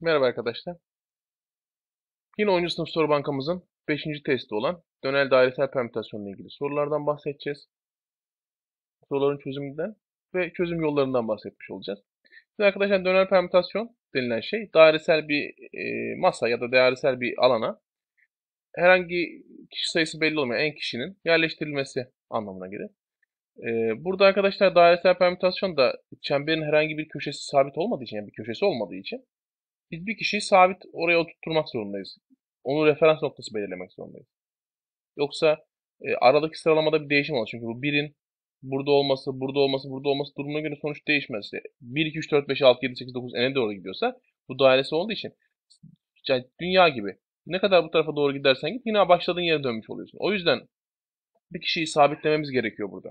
Merhaba arkadaşlar. Yine 10. sınıf soru bankamızın 5. testi olan dönel dairesel permütasyon ile ilgili sorulardan bahsedeceğiz. Soruların çözümünden ve çözüm yollarından bahsetmiş olacağız. Şimdi arkadaşlar dönel permütasyon denilen şey dairesel bir e, masa ya da dairesel bir alana herhangi kişi sayısı belli olmayan en kişinin yerleştirilmesi anlamına gelir. E, burada arkadaşlar dairesel permütasyon da çemberin herhangi bir köşesi sabit olmadığı için yani bir köşesi olmadığı için biz bir kişiyi sabit oraya oturtmak zorundayız. Onu referans noktası belirlemek zorundayız. Yoksa e, aradaki sıralamada bir değişim olur. Çünkü bu birin burada olması, burada olması, burada olması durumuna göre sonuç değişmez. İşte 1, 2, 3, 4, 5, 6, 7, 8, 9 ene doğru gidiyorsa bu dairesi olduğu için yani dünya gibi ne kadar bu tarafa doğru gidersen git yine başladığın yere dönmüş oluyorsun. O yüzden bir kişiyi sabitlememiz gerekiyor burada.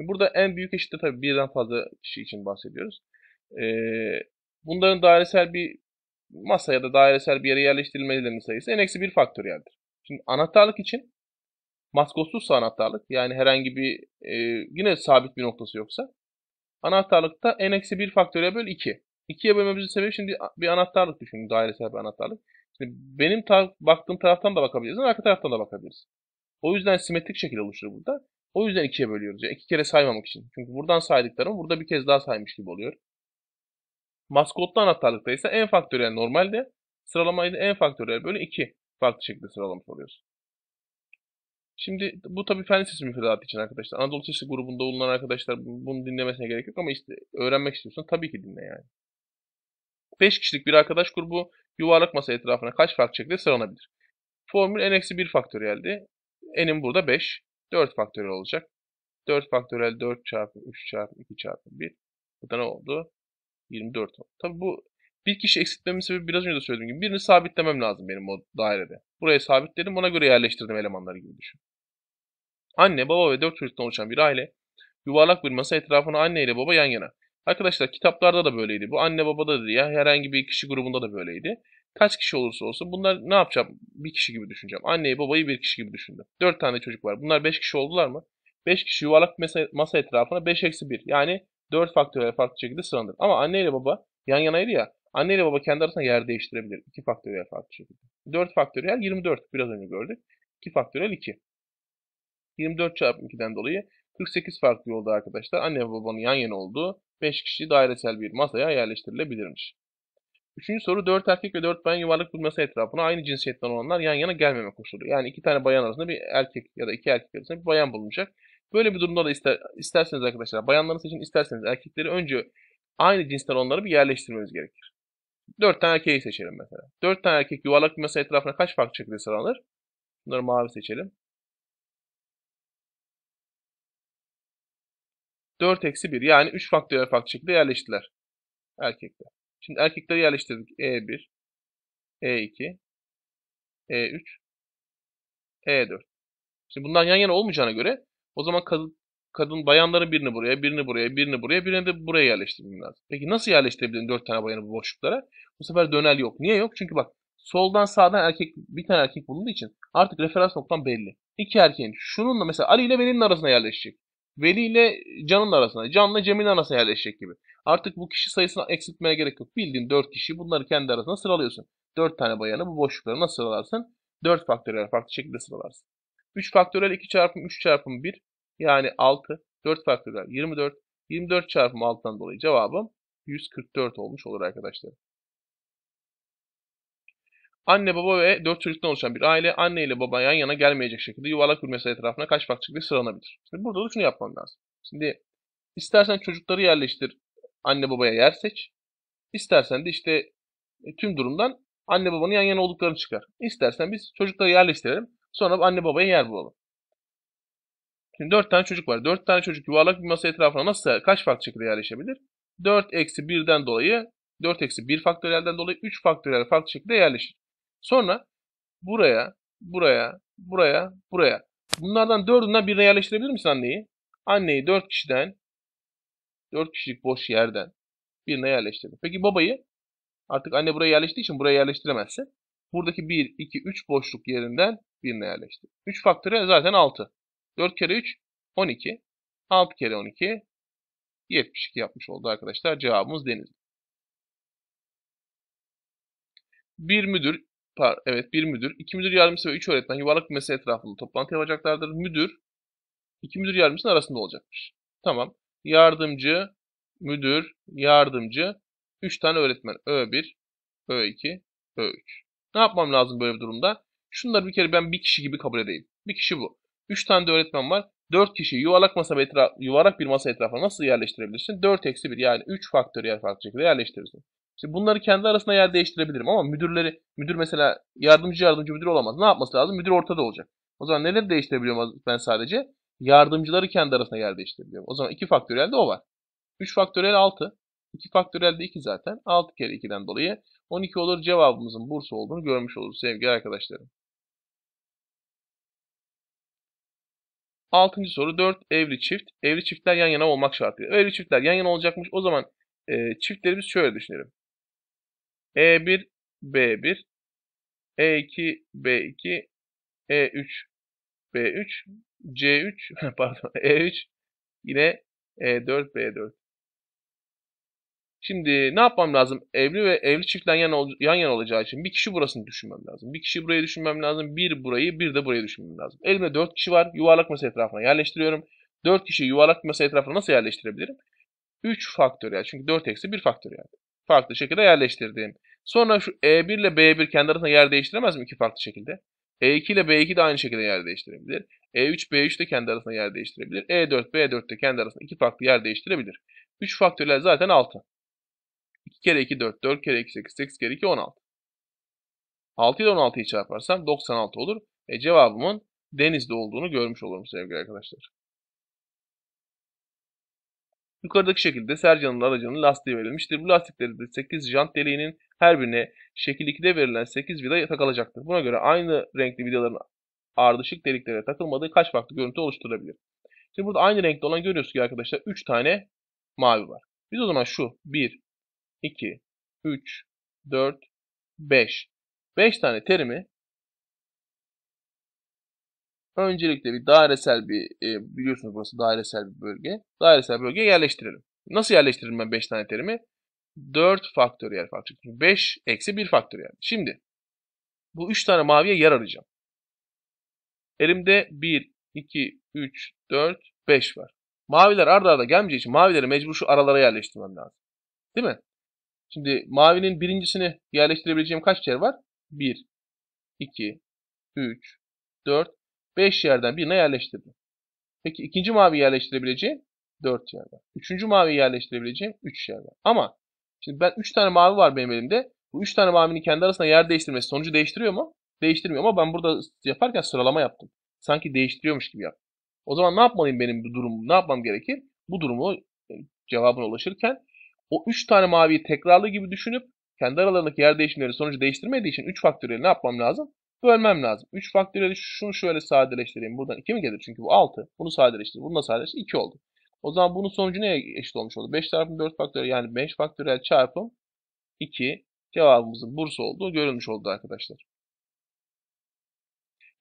E, burada en büyük eşitte tabii birden fazla kişi için bahsediyoruz. Ee, bunların dairesel bir masa ya da dairesel bir yere yerleştirilmelerinin sayısı n-1 faktöriyeldir. Şimdi anahtarlık için maskotsuzsa anahtarlık yani herhangi bir e, yine sabit bir noktası yoksa anahtarlıkta n bir faktöre böl 2. 2'ye bölmemizin sebebi şimdi bir anahtarlık düşünün dairesel bir anahtarlık. Şimdi benim ta baktığım taraftan da bakabiliriz arka taraftan da bakabiliriz. O yüzden simetrik şekil oluşur burada. O yüzden 2'ye bölüyoruz. Yani iki kere saymamak için. Çünkü buradan saydıklarım burada bir kez daha saymış gibi oluyor. Maskotlu anahtarlıkta ise en faktöriyel normalde. Sıralamayı da en faktöriyel böyle iki farklı şekilde sıralamış oluyoruz. Şimdi bu tabii fen lisesi müfredatı için arkadaşlar. Anadolu Lisesi grubunda bulunan arkadaşlar bunu dinlemesine gerek yok ama işte öğrenmek istiyorsan tabii ki dinle yani. 5 kişilik bir arkadaş grubu yuvarlak masa etrafına kaç farklı şekilde sıralanabilir? Formül n-1 faktöriyeldi. n'in burada 5. 4 faktöriyel olacak. 4 faktöriyel 4 çarpı 3 çarpı 2 çarpı 1. Bu da ne oldu? 24 var. Tabii bu bir kişi eksiltmemin sebebi biraz önce de söylediğim gibi birini sabitlemem lazım benim o dairede. Buraya sabitledim ona göre yerleştirdim elemanları gibi düşün. Anne, baba ve 4 çocuktan oluşan bir aile yuvarlak bir masa etrafına anne ile baba yan yana. Arkadaşlar kitaplarda da böyleydi. Bu anne babada da ya herhangi bir kişi grubunda da böyleydi. Kaç kişi olursa olsun bunlar ne yapacağım? Bir kişi gibi düşüneceğim. Anneyi babayı bir kişi gibi düşündüm. Dört tane çocuk var. Bunlar beş kişi oldular mı? Beş kişi yuvarlak masa, masa etrafına beş eksi bir. Yani 4 faktöriyel farklı şekilde sığındır. Ama anne ile baba yan yanaydı ya. Anne ile baba kendi arasında yer değiştirebilir. 2 faktöriyel farklı şekilde. 4 faktöriyel 24 biraz önce gördük. 2 faktöriyel 2. 24 çarpı 2'den dolayı 48 farklı yolda arkadaşlar anne ve babanın yan yana olduğu 5 kişi dairesel bir masaya yerleştirilebilirmiş. Üçüncü soru 4 erkek ve 4 bayan yuvarlak bir masa etrafına aynı cinsiyetten olanlar yan yana gelmeme koşulu. Yani iki tane bayan arasında bir erkek ya da iki erkek arasında bir bayan bulunacak. Böyle bir durumda da ister, isterseniz arkadaşlar bayanları seçin isterseniz erkekleri önce aynı cinsten onları bir yerleştirmeniz gerekir. 4 tane erkeği seçelim mesela. 4 tane erkek yuvarlak bir masa etrafına kaç farklı şekilde sıralanır? Bunları mavi seçelim. 4 eksi 1 yani 3 farklı farklı şekilde yerleştiler. Erkekler. Şimdi erkekleri yerleştirdik. E1, E2, E3, E4. Şimdi bundan yan yana olmayacağına göre o zaman kadın, kadın bayanların birini buraya, birini buraya, birini buraya, birini de buraya yerleştirmem lazım. Peki nasıl yerleştirebilirim dört tane bayanı bu boşluklara? Bu sefer dönel yok. Niye yok? Çünkü bak soldan sağdan erkek bir tane erkek bulunduğu için artık referans noktam belli. İki erkeğin şununla mesela Ali ile Veli'nin arasına yerleşecek. Veli ile Can'ın arasına, Can'la Cem'in arasına yerleşecek gibi. Artık bu kişi sayısını eksiltmeye gerek yok. Bildiğin dört kişi bunları kendi arasına sıralıyorsun. Dört tane bayanı bu boşluklara nasıl sıralarsın? Dört faktöriyel farklı şekilde sıralarsın. 3 faktörel 2 çarpım 3 çarpım 1 yani 6. 4 faktörel 24. 24 çarpım 6'dan dolayı cevabım 144 olmuş olur arkadaşlar. Anne, baba ve 4 çocuktan oluşan bir aile anne ile baba yan yana gelmeyecek şekilde yuvarlak kürmesi etrafına kaç farklı şekilde sıralanabilir? Şimdi burada da şunu yapman lazım. Şimdi istersen çocukları yerleştir anne babaya yer seç. İstersen de işte e, tüm durumdan anne babanın yan yana olduklarını çıkar. İstersen biz çocukları yerleştirelim. Sonra anne babaya yer bulalım. Şimdi 4 tane çocuk var. 4 tane çocuk yuvarlak bir masa etrafına nasıl kaç farklı şekilde yerleşebilir? 4 eksi 1'den dolayı 4 eksi 1 faktöriyelden dolayı 3 faktöriyel farklı şekilde yerleşir. Sonra buraya, buraya, buraya, buraya. Bunlardan 4'ünden birine yerleştirebilir misin anneyi? Anneyi 4 kişiden 4 kişilik boş yerden birine yerleştirebilir. Peki babayı artık anne buraya yerleştiği için buraya yerleştiremezsin. Buradaki 1, 2, 3 boşluk yerinden birine yerleşti. 3 faktörü zaten 6. 4 kere 3 12. 6 kere 12 72 yapmış oldu arkadaşlar. Cevabımız Denizli. Bir müdür, par, evet bir müdür, iki müdür yardımcısı ve üç öğretmen yuvarlak bir mesele etrafında toplantı yapacaklardır. Müdür, iki müdür yardımcısının arasında olacakmış. Tamam. Yardımcı, müdür, yardımcı, üç tane öğretmen. Ö1, Ö2, Ö3. Ne yapmam lazım böyle bir durumda? Şunları bir kere ben bir kişi gibi kabul edeyim. Bir kişi bu. Üç tane de öğretmen var. Dört kişi yuvarlak masa etraf, yuvarlak bir masa etrafına nasıl yerleştirebilirsin? Dört eksi bir yani üç faktöriyel farklı şekilde yerleştirirsin. Şimdi bunları kendi arasında yer değiştirebilirim ama müdürleri, müdür mesela yardımcı yardımcı müdür olamaz. Ne yapması lazım? Müdür ortada olacak. O zaman neleri değiştirebiliyorum ben sadece? Yardımcıları kendi arasında yer değiştirebiliyorum. O zaman iki faktöriyel de o var. Üç faktöriyel altı, 2 faktöriyel de 2 zaten. Altı kere ikiden dolayı 12 olur cevabımızın bursu olduğunu görmüş oluruz sevgili arkadaşlarım. Altıncı soru 4 evli çift. Evli çiftler yan yana olmak şartıyla. Evli çiftler yan yana olacakmış. O zaman e, çiftlerimiz şöyle düşünelim. E1, B1, E2, B2, E3, B3, C3, pardon E3, yine E4, B4. Şimdi ne yapmam lazım? Evli ve evli çiftler yan, yan yana olacağı için bir kişi burasını düşünmem lazım. Bir kişi burayı düşünmem lazım. Bir burayı bir de burayı düşünmem lazım. Elimde 4 kişi var. Yuvarlak masa etrafına yerleştiriyorum. 4 kişi yuvarlak masa etrafına nasıl yerleştirebilirim? 3 yani, Çünkü 4 eksi 1 yani. Farklı şekilde yerleştirdim. Sonra şu E1 ile B1 kendi arasında yer değiştiremez mi iki farklı şekilde? E2 ile B2 de aynı şekilde yer değiştirebilir. E3, B3 de kendi arasında yer değiştirebilir. E4, B4 de kendi arasında iki farklı yer değiştirebilir. 3 faktöriyel zaten 6 kere 2 4, 4 kere 2 8, 8 kere 2 16. 6 ile 16'yı çarparsam 96 olur. E cevabımın denizde olduğunu görmüş olurum sevgili arkadaşlar. Yukarıdaki şekilde Sercan'ın aracının lastiği verilmiştir. Bu lastikleri de 8 jant deliğinin her birine şekil 2'de verilen 8 vida takılacaktır. Buna göre aynı renkli vidaların ardışık deliklere takılmadığı kaç farklı görüntü oluşturabilir? Şimdi burada aynı renkte olan görüyoruz ki arkadaşlar 3 tane mavi var. Biz o zaman şu 1, 2, 3, 4, 5. 5 tane terimi öncelikle bir dairesel bir e, biliyorsunuz burası dairesel bir bölge. Dairesel bölgeye yerleştirelim. Nasıl yerleştiririm ben 5 tane terimi? 4 faktöriyel faktör. 5 eksi 1 faktöriyel. Şimdi bu 3 tane maviye yer arayacağım. Elimde 1, 2, 3, 4, 5 var. Maviler arda arda gelmeyeceği için mavileri mecbur şu aralara yerleştirmem lazım. Değil mi? Şimdi mavinin birincisini yerleştirebileceğim kaç yer var? 1, 2, 3, 4, 5 yerden birine yerleştirdim. Peki ikinci mavi yerleştirebileceğim 4 yerden. Üçüncü mavi yerleştirebileceğim 3 yerden. Ama şimdi ben 3 tane mavi var benim elimde. Bu 3 tane mavinin kendi arasında yer değiştirmesi sonucu değiştiriyor mu? Değiştirmiyor ama ben burada yaparken sıralama yaptım. Sanki değiştiriyormuş gibi yaptım. O zaman ne yapmalıyım benim bu durum? Ne yapmam gerekir? Bu durumu e, cevabına ulaşırken o 3 tane maviyi tekrarlı gibi düşünüp kendi aralarındaki yer değişimleri sonucu değiştirmediği için 3 faktöriyeli ne yapmam lazım? Bölmem lazım. 3 faktöriyeli şunu şöyle sadeleştireyim. Buradan 2 mi gelir? Çünkü bu 6. Bunu sadeleştir. Bunu da sadeleştir. 2 oldu. O zaman bunun sonucu neye eşit olmuş oldu? 5 çarpım 4 faktöriyel yani 5 faktöriyel çarpım 2 cevabımızın Bursa olduğu görülmüş oldu arkadaşlar.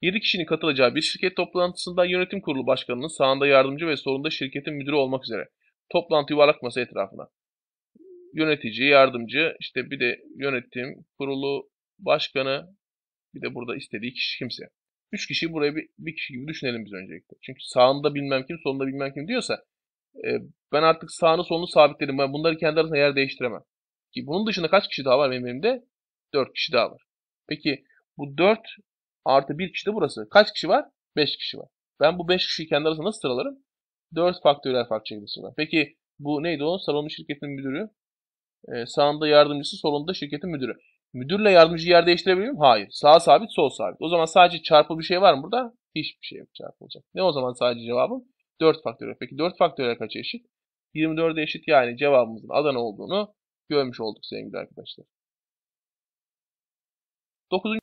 7 kişinin katılacağı bir şirket toplantısında yönetim kurulu başkanının sağında yardımcı ve solunda şirketin müdürü olmak üzere toplantı yuvarlak masa etrafına yönetici, yardımcı, işte bir de yönetim kurulu başkanı, bir de burada istediği kişi kimse. Üç kişi buraya bir, bir kişi gibi düşünelim biz öncelikle. Çünkü sağında bilmem kim, solunda bilmem kim diyorsa e, ben artık sağını solunu sabitledim. Ben bunları kendi arasında yer değiştiremem. Ki bunun dışında kaç kişi daha var benim elimde? Dört kişi daha var. Peki bu dört artı bir kişi de burası. Kaç kişi var? Beş kişi var. Ben bu beş kişiyi kendi arasında nasıl sıralarım? Dört faktörler fark çekmesi var. Peki bu neydi o? Salonlu şirketin müdürü e, sağında yardımcısı, solunda şirketin müdürü. Müdürle yardımcı yer değiştirebiliyor muyum? Hayır. Sağ sabit, sol sabit. O zaman sadece çarpılı bir şey var mı burada? Hiçbir şey yok çarpılacak. Ne o zaman sadece cevabım? 4 faktöriyel. Peki 4 faktöriyel kaç eşit? 24 eşit yani cevabımızın Adana olduğunu görmüş olduk sevgili arkadaşlar. 9.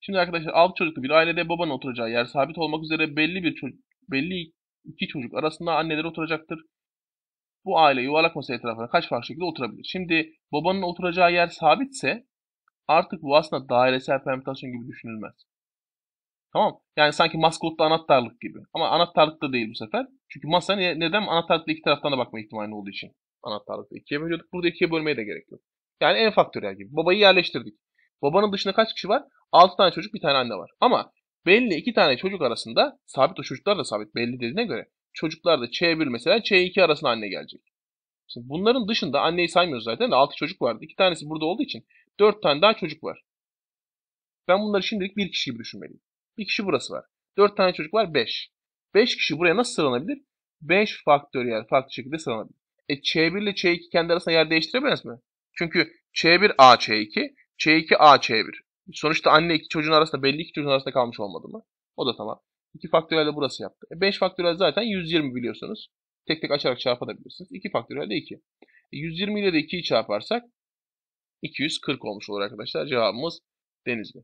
Şimdi arkadaşlar 6 çocuklu bir ailede babanın oturacağı yer sabit olmak üzere belli bir çocuk, belli iki çocuk arasında anneler oturacaktır bu aile yuvarlak masa etrafına kaç farklı şekilde oturabilir? Şimdi babanın oturacağı yer sabitse artık bu aslında dairesel permütasyon gibi düşünülmez. Tamam Yani sanki maskotlu anahtarlık gibi. Ama anahtarlık da değil bu sefer. Çünkü masa ne, neden? Anahtarlıkta iki taraftan da bakma ihtimali olduğu için. Anahtarlıkta ikiye bölüyorduk. Burada ikiye bölmeye de gerek yok. Yani en faktöriyel gibi. Babayı yerleştirdik. Babanın dışında kaç kişi var? 6 tane çocuk bir tane anne var. Ama belli iki tane çocuk arasında sabit o çocuklar da sabit belli dediğine göre çocuklar da Ç1 mesela Ç2 arasında anne gelecek. Şimdi bunların dışında anneyi saymıyoruz zaten de 6 çocuk vardı. 2 tanesi burada olduğu için 4 tane daha çocuk var. Ben bunları şimdilik bir kişi gibi düşünmeliyim. Bir kişi burası var. 4 tane çocuk var 5. 5 kişi buraya nasıl sıralanabilir? 5 faktöriyel farklı şekilde sıralanabilir. E Ç1 ile Ç2 kendi arasında yer değiştiremez mi? Çünkü Ç1 A Ç2, Ç2 A Ç1. Sonuçta anne iki çocuğun arasında belli iki çocuğun arasında kalmış olmadı mı? O da tamam. 2 faktöriyel burası yaptı. E faktörel zaten 120 biliyorsunuz. Tek tek açarak çarpabilirsiniz. 2 faktöriyel de 2. E 120 ile de 2'yi çarparsak 240 olmuş olur arkadaşlar. Cevabımız Denizli.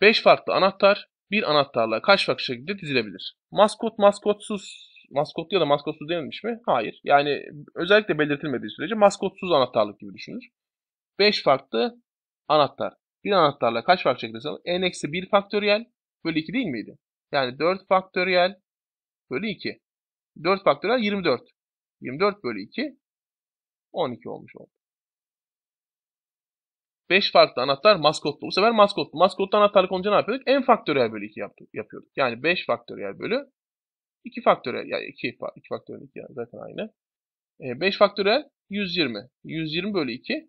5 farklı anahtar bir anahtarla kaç farklı şekilde dizilebilir? Maskot, maskotsuz, maskotlu ya da maskotsuz denilmiş mi? Hayır. Yani özellikle belirtilmediği sürece maskotsuz anahtarlık gibi düşünür. 5 farklı anahtar. Bir anahtarla kaç fark çekilirse n eksi 1 faktöriyel bölü 2 değil miydi? Yani 4 faktöriyel bölü 2. 4 faktöriyel 24. 24 bölü 2 12 olmuş oldu. 5 farklı anahtar maskotlu. Bu sefer maskotlu. Maskotlu anahtarlık olunca ne yapıyorduk? n faktöriyel bölü 2 yapıyorduk. Yani 5 faktöriyel bölü 2 faktöriyel. Yani 2, 2 faktöriyel 2 yani zaten aynı. E, 5 faktöriyel 120. 120 bölü 2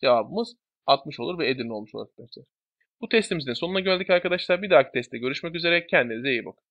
cevabımız 60 olur ve Edirne olmuş olur arkadaşlar. Bu testimizin sonuna geldik arkadaşlar. Bir dahaki testte görüşmek üzere. Kendinize iyi bakın.